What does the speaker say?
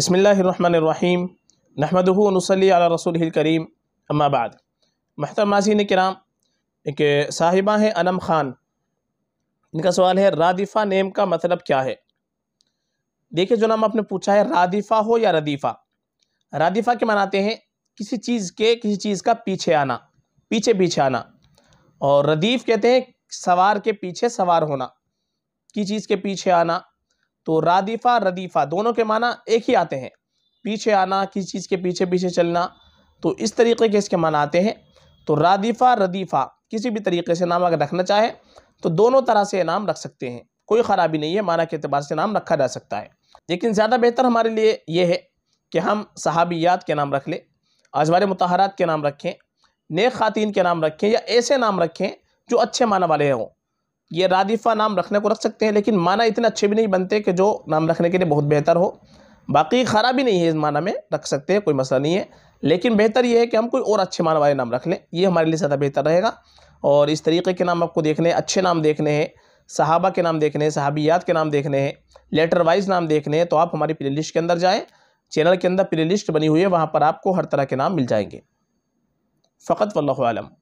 बसमीम नहमदनसली रसूल करीम अम्माबाद महतरमाजीन कराम एक साहिबा हैं अनम ख़ान इनका सवाल है रादिफ़ा नेम का मतलब क्या है देखिए जो नाम आपने पूछा है रादिफ़ा हो या रदीफ़ा रादिफ़ा के मनाते हैं किसी चीज़ के किसी चीज़ का पीछे आना पीछे पीछे आना और रदीफ़ कहते हैं सवार के पीछे सवार होना की चीज़ के पीछे आना तो रादीफा रदीफा दोनों के माना एक ही आते हैं पीछे आना किसी चीज़ के पीछे पीछे चलना तो इस तरीके के इसके माना आते हैं तो रादीफा रदीफा किसी भी तरीके से नाम अगर रखना चाहे तो दोनों तरह से नाम रख सकते हैं कोई ख़राबी नहीं है माना के अतबार से नाम रखा जा सकता है लेकिन ज़्यादा बेहतर हमारे लिए ये है कि हम सहाबियात के नाम रख लें आजवार मतहरात के नाम रखें नेक ख़ातिन के नाम रखें या ऐसे नाम रखें जो अच्छे माना वाले हों ये रादिफ़ा नाम रखने को रख सकते हैं लेकिन माना इतने अच्छे भी नहीं बनते कि जो नाम रखने के लिए बहुत बेहतर हो बाकी भी नहीं है इस माना में रख सकते हैं कोई मसला नहीं है लेकिन बेहतर ये है कि हम कोई और अच्छे माना वाले नाम रख लें ये हमारे लिए ज़्यादा बेहतर रहेगा और इस तरीके के नाम आपको देखने अच्छे नाम देखने हैं सहाबा के नाम देखने हैं सहाबियात के नाम देखने हैं लेटर वाइज नाम देखने हैं तो आप हमारी प्ले लिस्ट के अंदर जाएँ चैनल के अंदर प्ले लिस्ट बनी हुई है वहाँ पर आपको हर तरह के नाम मिल जाएंगे फ़कत वल्लम